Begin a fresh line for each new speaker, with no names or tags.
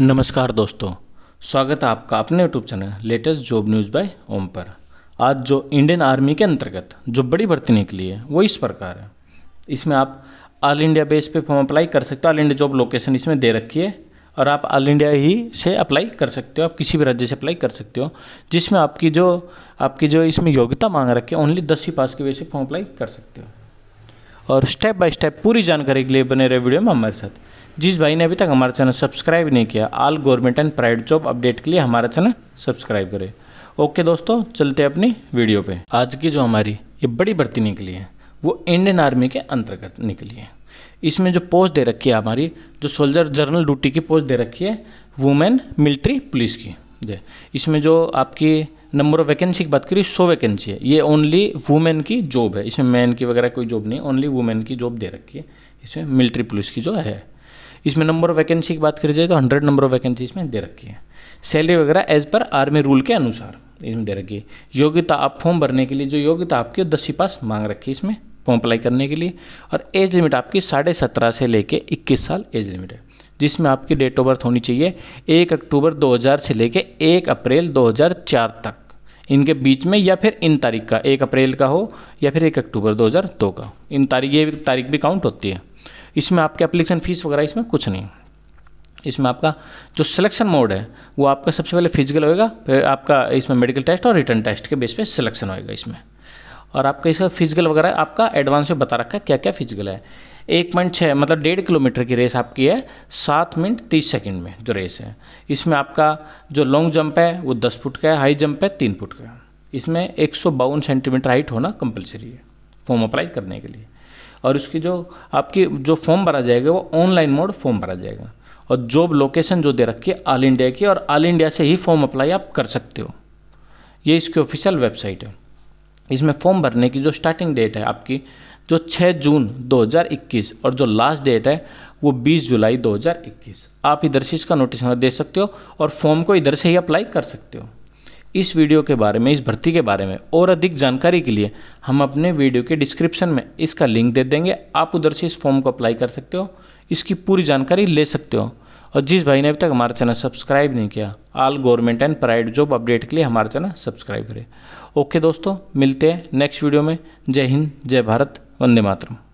नमस्कार दोस्तों स्वागत है आपका अपने YouTube channel latest job news by Om पर आज जो इंडियन आर्मी के अंतर्गत जो बड़ी भर्ती निकली है वो इस प्रकार है इसमें आप ऑल इंडिया बेस पे फॉर्म अप्लाई कर सकते हो ऑल इंडिया जॉब लोकेशन इसमें दे रखी है और आप ऑल इंडिया ही से अप्लाई कर सकते हो आप किसी भी राज्य से अप्लाई कर सकते हो जिसमें आपकी जो आपकी जो इसमें योग्यता मांग रखी है ओनली दसवीं पास की वजह से फॉर्म अप्लाई कर सकते हो और स्टेप बाय स्टेप पूरी जानकारी के लिए बने रहे वीडियो में हमारे साथ जिस भाई ने अभी तक हमारा चैनल सब्सक्राइब नहीं किया all government and private job update के लिए हमारा चैनल सब्सक्राइब करें ओके दोस्तों चलते अपनी वीडियो पे आज की जो हमारी ये बड़ी भर्ती निकली है वो इंडियन आर्मी के अंतर्गत निकली है इसमें जो पोस्ट दे रखी है हमारी जो सोल्जर जर्नल ड्यूटी की पोस्ट दे रखी है वुमेन मिलिट्री पुलिस की दे इसमें जो आपकी नंबर ऑफ वैकेंसी की बात करिए सौ वैकेंसी है ये ओनली वुमेन की जॉब है इसमें मैन की वगैरह कोई जॉब नहीं ओनली वुमेन की जॉब दे रखी है इसमें मिलिट्री पुलिस की जो है इसमें नंबर ऑफ वैकेंसी की बात करी जाए तो हंड्रेड नंबर ऑफ वैकेंसी इसमें दे रखी है सैलरी वगैरह एज पर आर्मी रूल के अनुसार इसमें दे रखी है योग्यता आप फॉर्म भरने के लिए जो योग्यता आपकी दसवीं पास मांग रखी है इसमें फॉर्म अप्लाई करने के लिए और एज लिमिट आपकी साढ़े सत्रह से लेके इक्कीस साल एज लिमिट है जिसमें आपकी डेट ऑफ बर्थ होनी चाहिए एक अक्टूबर 2000 से लेके एक अप्रैल 2004 तक इनके बीच में या फिर इन तारीख का एक अप्रैल का हो या फिर एक अक्टूबर 2002 का इन तारीख ये तारीख भी काउंट होती है इसमें आपके एप्लीकेशन फ़ीस वगैरह इसमें कुछ नहीं इसमें आपका जो सिलेक्शन मोड है वो आपका सबसे पहले फिजिकल होएगा फिर आपका इसमें मेडिकल टेस्ट और रिटर्न टेस्ट के बेस पे सिलेक्शन होएगा इसमें और आपका इसका फिजिकल वगैरह आपका एडवांस में बता रखा है क्या क्या फिजिकल है एक पॉइंट छः मतलब डेढ़ किलोमीटर की रेस आपकी है सात मिनट तीस सेकेंड में जो रेस है इसमें आपका जो लॉन्ग जंप है वो दस फुट का है हाई जंप है तीन फुट का इसमें एक सेंटीमीटर हाइट होना कंपलसरी है फॉर्म अप्लाई करने के लिए और उसकी जो आपकी जो फॉर्म भरा जाएगा वो ऑनलाइन मोड फॉर्म भरा जाएगा और जॉब लोकेशन जो दे रखी है ऑल इंडिया की और ऑल इंडिया से ही फॉर्म अप्लाई आप कर सकते हो ये इसकी ऑफिशियल वेबसाइट है इसमें फॉर्म भरने की जो स्टार्टिंग डेट है आपकी जो 6 जून 2021 और जो लास्ट डेट है वो 20 जुलाई 2021 आप इधर से इसका नोटिस दे सकते हो और फॉर्म को इधर से ही अप्लाई कर सकते हो इस वीडियो के बारे में इस भर्ती के बारे में और अधिक जानकारी के लिए हम अपने वीडियो के डिस्क्रिप्शन में इसका लिंक दे देंगे आप उधर से इस फॉर्म को अप्लाई कर सकते हो इसकी पूरी जानकारी ले सकते हो और जिस भाई ने अभी तक हमारा चैनल सब्सक्राइब नहीं किया all government and private job update के लिए हमारा चैनल सब्सक्राइब करें ओके दोस्तों मिलते हैं नेक्स्ट वीडियो में जय हिंद जय भारत वंदे मातरम